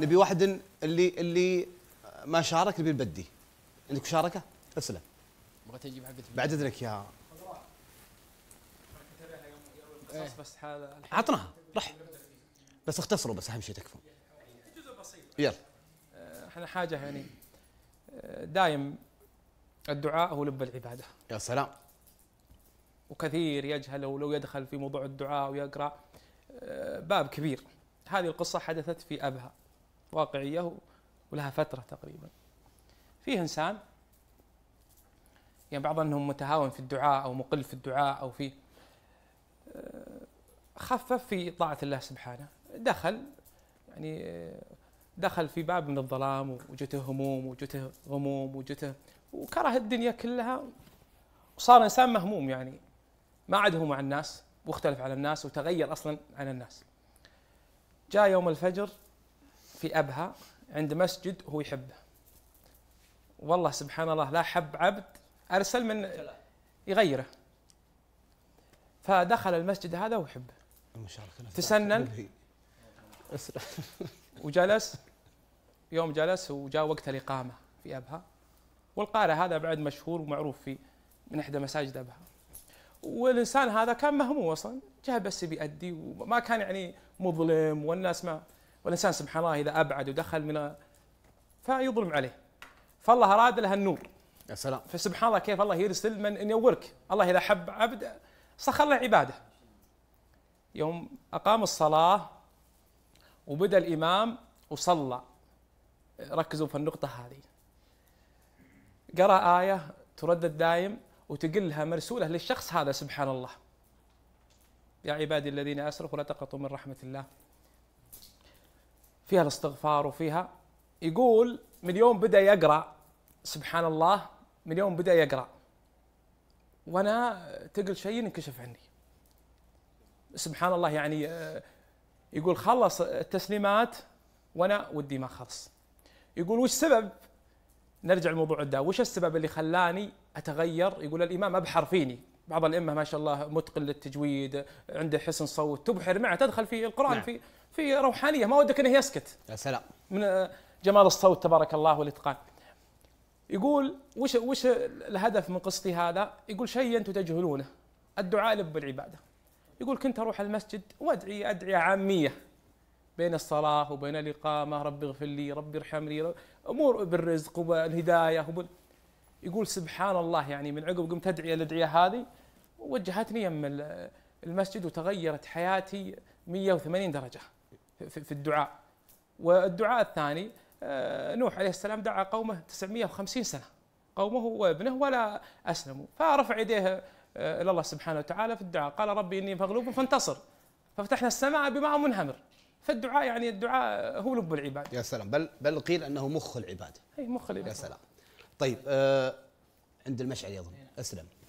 نبي واحد اللي اللي ما شارك نبي نبديه عندك مشاركه؟ اسلم بغيت اجيب حقتي بعد اذنك يا إيه. بس حال عطناها رح بس اختصروا بس اهم شيء تكفون جزء بسيط يلا إيه، احنا حاجه يعني إيه، دايم الدعاء هو لب العباده يا سلام وكثير يجهل ولو يدخل في موضوع الدعاء ويقرا باب كبير هذه القصه حدثت في ابها واقعيه ولها فتره تقريبا. فيه انسان يعني بعض انهم متهاون في الدعاء او مقل في الدعاء او في آه، خفف في طاعه الله سبحانه، دخل يعني آه، دخل في باب من الظلام وجته هموم وجته غموم وجته وكره الدنيا كلها وصار انسان مهموم يعني ما عاد هو مع الناس واختلف على الناس وتغير اصلا عن الناس. جاء يوم الفجر في أبها عند مسجد هو يحبه والله سبحان الله لا حب عبد أرسل من يغيره فدخل المسجد هذا ويحبه تسنن وجلس يوم جلس وجاء وقت الإقامة في أبها والقارئ هذا بعد مشهور ومعروف في من إحدى مساجد أبها والإنسان هذا كان مهموم أصلا جاء بس بيأدي وما كان يعني مظلم والناس ما والانسان سبحان الله اذا ابعد ودخل من فيظلم عليه فالله اراد له النور يا سلام فسبحان الله كيف الله يرسل من ينورك الله اذا حب عبد سخر له عباده يوم اقام الصلاه وبدا الامام وصلى ركزوا في النقطه هذه قرا ايه تردد دايم وتقلها مرسوله للشخص هذا سبحان الله يا عبادي الذين اسرفوا لا تقطوا من رحمه الله فيها الاستغفار وفيها يقول من يوم بدا يقرا سبحان الله من يوم بدا يقرا وانا تقل شيء انكشف عني سبحان الله يعني آه، يقول خلص التسليمات وانا ودي ما خلص يقول وش سبب نرجع لموضوع الدعوه وش السبب اللي خلاني اتغير يقول الامام ابحر فيني بعض الائمه ما شاء الله متقن للتجويد عنده حسن صوت تبحر معه تدخل في القران نعم. في في روحانيه ما ودك انه يسكت يا سلام من آه، جمال الصوت تبارك الله والاتقان يقول وش وش الهدف من قصتي هذا؟ يقول شيء انتم تجهلونه الدعاء لب العباده يقول كنت اروح المسجد وادعي ادعيه عاميه بين الصلاه وبين الاقامه ربي اغفر لي ربي ارحم لي امور بالرزق والهدايه وبال... يقول سبحان الله يعني من عقب قمت ادعي الادعيه هذه وجهتني يم المسجد وتغيرت حياتي 180 درجه في الدعاء والدعاء الثاني آه، نوح عليه السلام دعا قومه 950 سنة قومه وابنه ولا أسلموا فرفع يديه آه، إلى الله سبحانه وتعالى في الدعاء قال ربي إني مغلوب فانتصر ففتحنا السماء بماء منهمر فالدعاء يعني الدعاء آه، هو لب العباد يا سلام بل بل قيل انه مخ العباد اي مخ العباد يا سلام طيب آه عند المشعري اظن اسلم